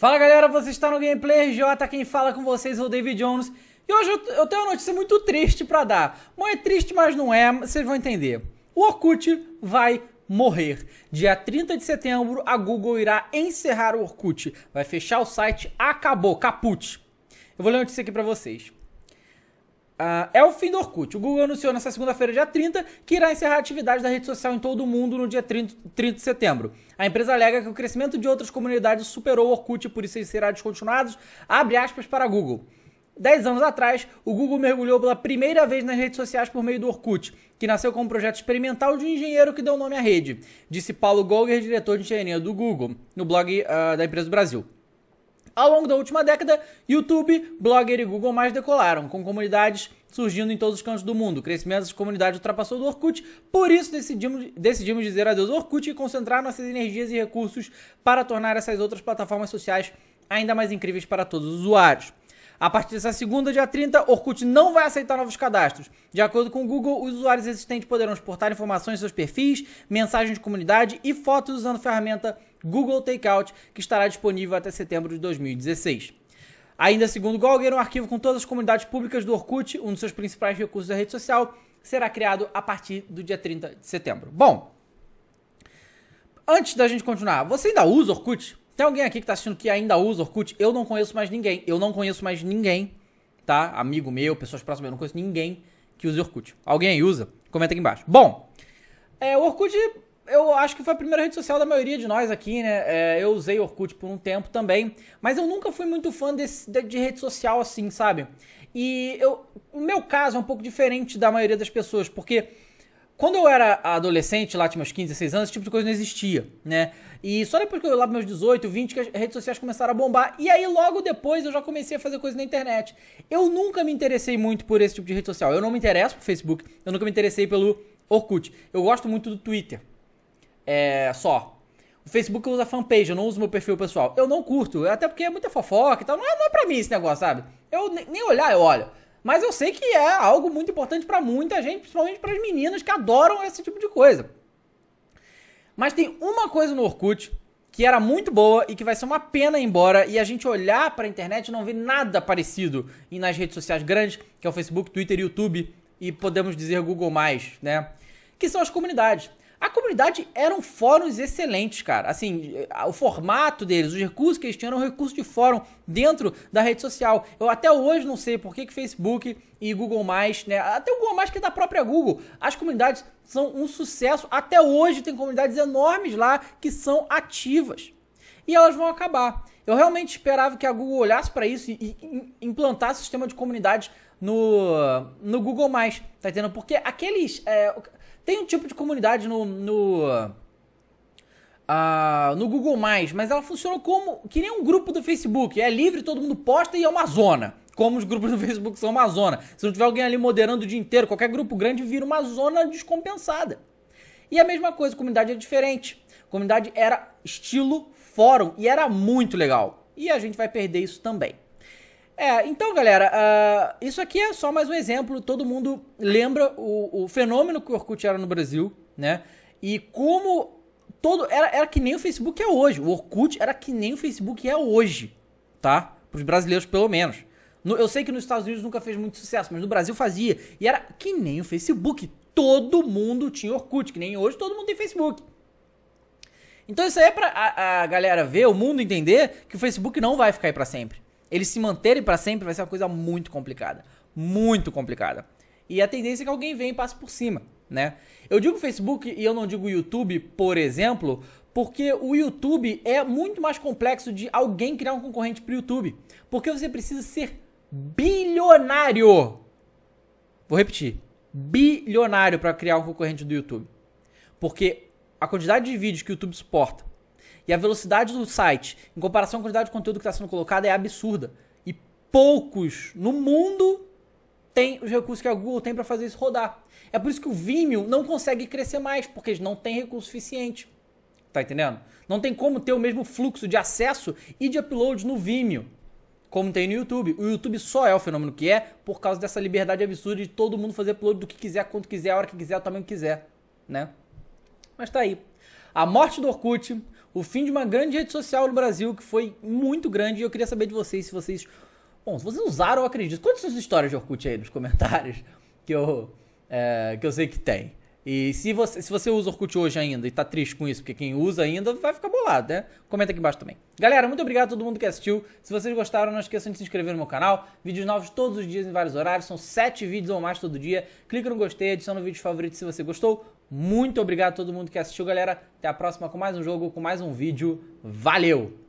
Fala galera, você está no Gameplay RJ, tá quem fala com vocês é o David Jones E hoje eu, tenho uma notícia muito triste para dar Não é triste, mas não é, vocês vão entender O Orkut vai morrer. Dia 30 de setembro, a Google irá encerrar o Orkut Vai fechar o site, acabou, caput Eu vou ler uma notícia aqui para vocês Uh, é o fim do Orkut. O Google anunciou nessa segunda-feira, dia 30, que irá encerrar atividades da rede social em todo o mundo no dia 30, 30 de setembro. A empresa alega que o crescimento de outras comunidades superou o Orkut e por isso eles serão descontinuados, abre aspas para Google. Dez anos atrás, o Google mergulhou pela primeira vez nas redes sociais por meio do Orkut, que nasceu como um projeto experimental de um engenheiro que deu nome à rede, disse Paulo Golger, diretor de engenharia do Google, no blog uh, da empresa do Brasil. Ao longo da última década, YouTube, Blogger e Google mais decolaram, com comunidades surgindo em todos os cantos do mundo. O crescimento das comunidades ultrapassou o do Orkut, por isso decidimos, decidimos dizer adeus ao Orkut e concentrar nossas energias e recursos para tornar essas outras plataformas sociais ainda mais incríveis para todos os usuários. A partir dessa segunda, dia 30, Orkut não vai aceitar novos cadastros. De acordo com o Google, os usuários existentes poderão exportar informações de seus perfis, mensagens de comunidade e fotos usando a ferramenta Google Takeout, que estará disponível até setembro de 2016. Ainda segundo o Golger, um arquivo com todas as comunidades públicas do Orkut, um dos seus principais recursos da rede social, será criado a partir do dia 30 de setembro. Bom, antes da gente continuar, você ainda usa Orkut? Tem alguém aqui que tá assistindo que ainda usa Orkut? Eu não conheço mais ninguém. Eu não conheço mais ninguém, tá? Amigo meu, pessoas próximas, eu não conheço ninguém que use Orkut. Alguém aí usa? Comenta aqui embaixo. Bom, é, o Orkut, eu acho que foi a primeira rede social da maioria de nós aqui, né? É, eu usei Orkut por um tempo também, mas eu nunca fui muito fã desse, de, de rede social assim, sabe? E eu, o meu caso é um pouco diferente da maioria das pessoas, porque quando eu era adolescente, lá tinha meus 15, 16 anos, esse tipo de coisa não existia, né? E só depois que eu lá meus 18, 20, que as redes sociais começaram a bombar. E aí logo depois eu já comecei a fazer coisa na internet. Eu nunca me interessei muito por esse tipo de rede social. Eu não me interesso por Facebook, eu nunca me interessei pelo Orkut. Eu gosto muito do Twitter. É só. O Facebook usa fanpage, eu não uso meu perfil pessoal. Eu não curto, até porque é muita fofoca e tal. Não é, não é pra mim esse negócio, sabe? Eu nem olhar, eu olho. Mas eu sei que é algo muito importante para muita gente, principalmente para as meninas que adoram esse tipo de coisa. Mas tem uma coisa no Orkut que era muito boa e que vai ser uma pena ir embora e a gente olhar para a internet e não ver nada parecido e nas redes sociais grandes, que é o Facebook, Twitter e YouTube, e podemos dizer Google+, né? Que são as comunidades. A comunidade eram fóruns excelentes, cara. Assim, eh, o formato deles, os recursos que eles tinham eram recursos de fórum dentro da rede social. Eu até hoje não sei por que, que Facebook e Google, né? Até o Google, que é da própria Google. As comunidades são um sucesso. Até hoje tem comunidades enormes lá que são ativas. E elas vão acabar. Eu realmente esperava que a Google olhasse para isso e, e implantasse o sistema de comunidades no, no Google, tá entendendo? Porque aqueles. É, tem um tipo de comunidade no. no Uh, no Google+, mas ela funciona como que nem um grupo do Facebook, é livre, todo mundo posta e é uma zona. Como os grupos do Facebook são uma zona. Se não tiver alguém ali moderando o dia inteiro, qualquer grupo grande vira uma zona descompensada. E a mesma coisa, comunidade é diferente. A comunidade era estilo fórum e era muito legal. E a gente vai perder isso também. É, então, galera, uh, isso aqui é só mais um exemplo. Todo mundo lembra o, o fenômeno que o Orkut era no Brasil, né? E como todo era, era que nem o Facebook é hoje. O Orkut era que nem o Facebook é hoje, tá? Para os brasileiros, pelo menos. No, eu sei que nos Estados Unidos nunca fez muito sucesso, mas no Brasil fazia. E era que nem o Facebook. Todo mundo tinha Orkut, que nem hoje todo mundo tem Facebook. Então isso aí é para a, a galera ver, o mundo entender que o Facebook não vai ficar aí para sempre eles se manterem para sempre vai ser uma coisa muito complicada. Muito complicada. E a tendência é que alguém venha e passe por cima, né? Eu digo Facebook e eu não digo YouTube, por exemplo, porque o YouTube é muito mais complexo de alguém criar um concorrente para o YouTube. Porque você precisa ser bilionário. Vou repetir. Bilionário para criar um concorrente do YouTube. Porque a quantidade de vídeos que o YouTube suporta e a velocidade do site, em comparação à quantidade de conteúdo que está sendo colocado, é absurda. E poucos no mundo têm os recursos que a Google tem para fazer isso rodar. É por isso que o Vimeo não consegue crescer mais, porque eles não têm recurso suficiente. Tá entendendo? Não tem como ter o mesmo fluxo de acesso e de upload no Vimeo, como tem no YouTube. O YouTube só é o fenômeno que é por causa dessa liberdade absurda de todo mundo fazer upload do que quiser, quando quiser, a hora que quiser, o tamanho que quiser, né? Mas tá aí. A morte do Orkut, o fim de uma grande rede social no Brasil que foi muito grande e eu queria saber de vocês se vocês. Bom, se vocês usaram, eu acredito. Quantas suas histórias de Orkut aí nos comentários que eu, é, que eu sei que tem? E se você, se você usa Orkut hoje ainda e tá triste com isso, porque quem usa ainda vai ficar bolado, né? Comenta aqui embaixo também. Galera, muito obrigado a todo mundo que assistiu. Se vocês gostaram, não esqueçam de se inscrever no meu canal. Vídeos novos todos os dias em vários horários, são sete vídeos ou mais todo dia. Clica no gostei, adiciona o vídeo favorito se você gostou. Muito obrigado a todo mundo que assistiu, galera. Até a próxima com mais um jogo, com mais um vídeo. Valeu!